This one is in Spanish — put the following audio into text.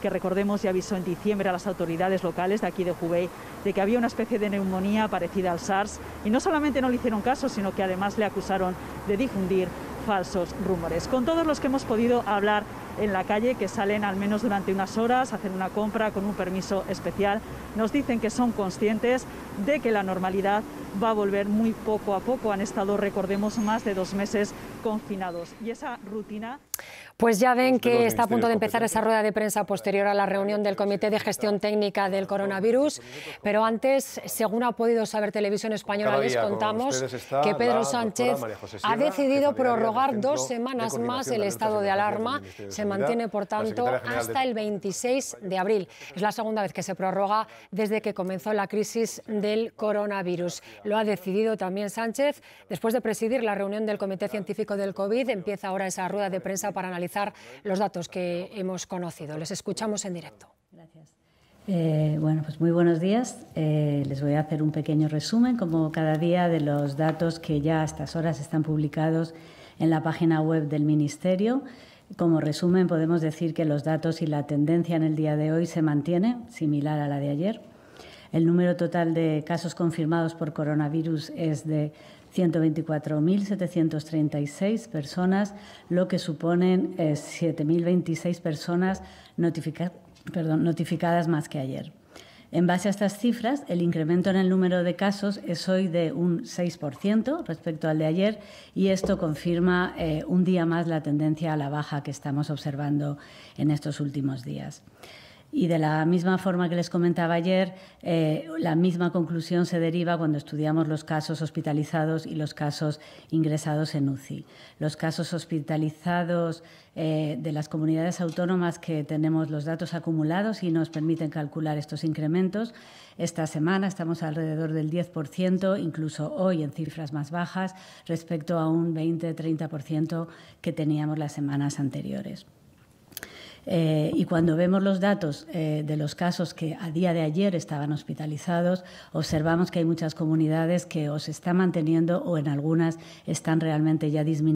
que recordemos ya avisó en diciembre a las autoridades locales de aquí de Hubei de que había una especie de neumonía parecida al SARS y no solamente no le hicieron caso, sino que además le acusaron de difundir falsos rumores. Con todos los que hemos podido hablar en la calle, que salen al menos durante unas horas, hacen una compra con un permiso especial, nos dicen que son conscientes de que la normalidad va a volver muy poco a poco. Han estado, recordemos, más de dos meses confinados. Y esa rutina... Pues ya ven que está a punto de empezar esa rueda de prensa posterior a la reunión del Comité de Gestión Técnica del Coronavirus, pero antes, según ha podido saber Televisión Española, les contamos que Pedro Sánchez ha decidido prorrogar dos semanas más el estado de alarma. Se mantiene, por tanto, hasta el 26 de abril. Es la segunda vez que se prorroga desde que comenzó la crisis del coronavirus. Lo ha decidido también Sánchez. Después de presidir la reunión del Comité Científico del COVID, empieza ahora esa rueda de prensa para analizar los datos que hemos conocido. Les escuchamos en directo. Gracias. Eh, bueno, pues muy buenos días. Eh, les voy a hacer un pequeño resumen, como cada día, de los datos que ya a estas horas están publicados en la página web del Ministerio. Como resumen, podemos decir que los datos y la tendencia en el día de hoy se mantiene, similar a la de ayer. El número total de casos confirmados por coronavirus es de 124.736 personas, lo que suponen 7.026 eh, personas perdón, notificadas más que ayer. En base a estas cifras, el incremento en el número de casos es hoy de un 6% respecto al de ayer y esto confirma eh, un día más la tendencia a la baja que estamos observando en estos últimos días. Y de la misma forma que les comentaba ayer, eh, la misma conclusión se deriva cuando estudiamos los casos hospitalizados y los casos ingresados en UCI. Los casos hospitalizados eh, de las comunidades autónomas que tenemos los datos acumulados y nos permiten calcular estos incrementos. Esta semana estamos alrededor del 10%, incluso hoy en cifras más bajas, respecto a un 20-30% que teníamos las semanas anteriores. Eh, y cuando vemos los datos eh, de los casos que a día de ayer estaban hospitalizados, observamos que hay muchas comunidades que os están manteniendo o en algunas están realmente ya disminuyendo